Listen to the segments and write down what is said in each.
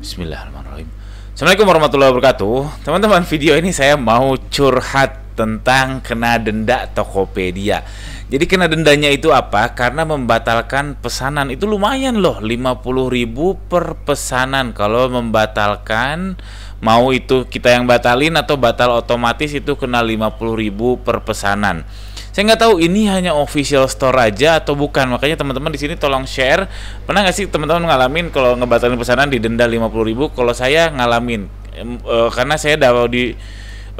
Bismillahirrahmanirrahim. Assalamualaikum warahmatullahi wabarakatuh. Teman-teman, video ini saya mau curhat tentang kena denda Tokopedia. Jadi kena dendanya itu apa? Karena membatalkan pesanan itu lumayan loh, 50.000 per pesanan. Kalau membatalkan mau itu kita yang batalin atau batal otomatis itu kena 50.000 per pesanan. Saya nggak tahu ini hanya official store aja atau bukan. Makanya teman-teman di sini tolong share. Pernah nggak sih teman-teman ngalamin kalau ngebatalin pesanan didenda ribu Kalau saya ngalamin e, karena saya dapat di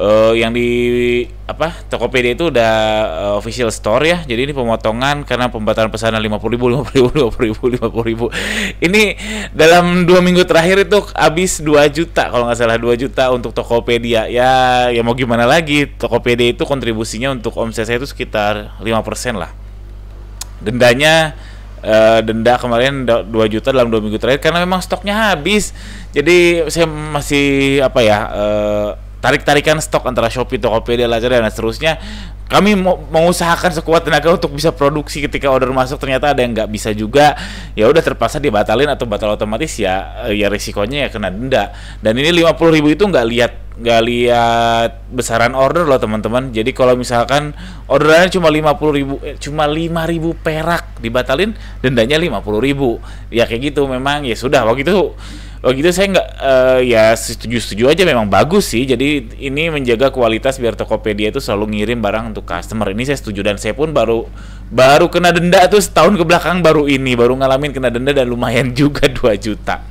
uh, yang di apa Tokopedia itu udah eh, official store ya. Jadi ini pemotongan karena pembatalan pesanan puluh ribu, puluh ribu, puluh ribu, puluh ribu. Ini dalam dua minggu terakhir itu habis 2 juta kalau nggak salah 2 juta untuk Tokopedia. Ya, ya mau gimana lagi? Tokopedia itu kontribusinya untuk omset saya itu sekitar 5% lah. Dendanya Uh, denda kemarin 2 juta dalam dua minggu terakhir karena memang stoknya habis jadi saya masih apa ya uh, tarik-tarikan stok antara Shopee, Tokopedia, Lazada dan seterusnya. Kami mau mengusahakan sekuat tenaga untuk bisa produksi ketika order masuk ternyata ada yang nggak bisa juga. Ya udah terpaksa dibatalin atau batal otomatis ya eh, ya risikonya ya kena denda. Dan ini 50 ribu itu nggak lihat nggak lihat besaran order loh teman-teman. Jadi kalau misalkan orderannya cuma 50 ribu, eh, cuma 5 ribu perak dibatalin, dendanya 50 ribu. Ya kayak gitu memang ya sudah waktu itu Oh gitu saya nggak uh, ya setuju-setuju aja memang bagus sih. Jadi ini menjaga kualitas biar Tokopedia itu selalu ngirim barang untuk customer. Ini saya setuju dan saya pun baru baru kena denda tuh setahun ke belakang baru ini baru ngalamin kena denda dan lumayan juga 2 juta.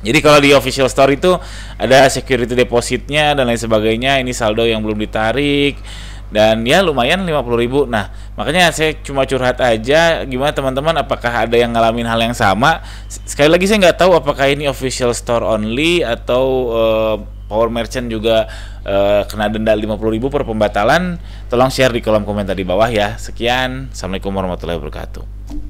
Jadi kalau di official store itu ada security depositnya dan lain sebagainya. Ini saldo yang belum ditarik dan ya lumayan 50 ribu nah makanya saya cuma curhat aja gimana teman-teman apakah ada yang ngalamin hal yang sama sekali lagi saya nggak tahu apakah ini official store only atau uh, power merchant juga uh, kena denda 50 ribu per pembatalan tolong share di kolom komentar di bawah ya sekian assalamualaikum warahmatullahi wabarakatuh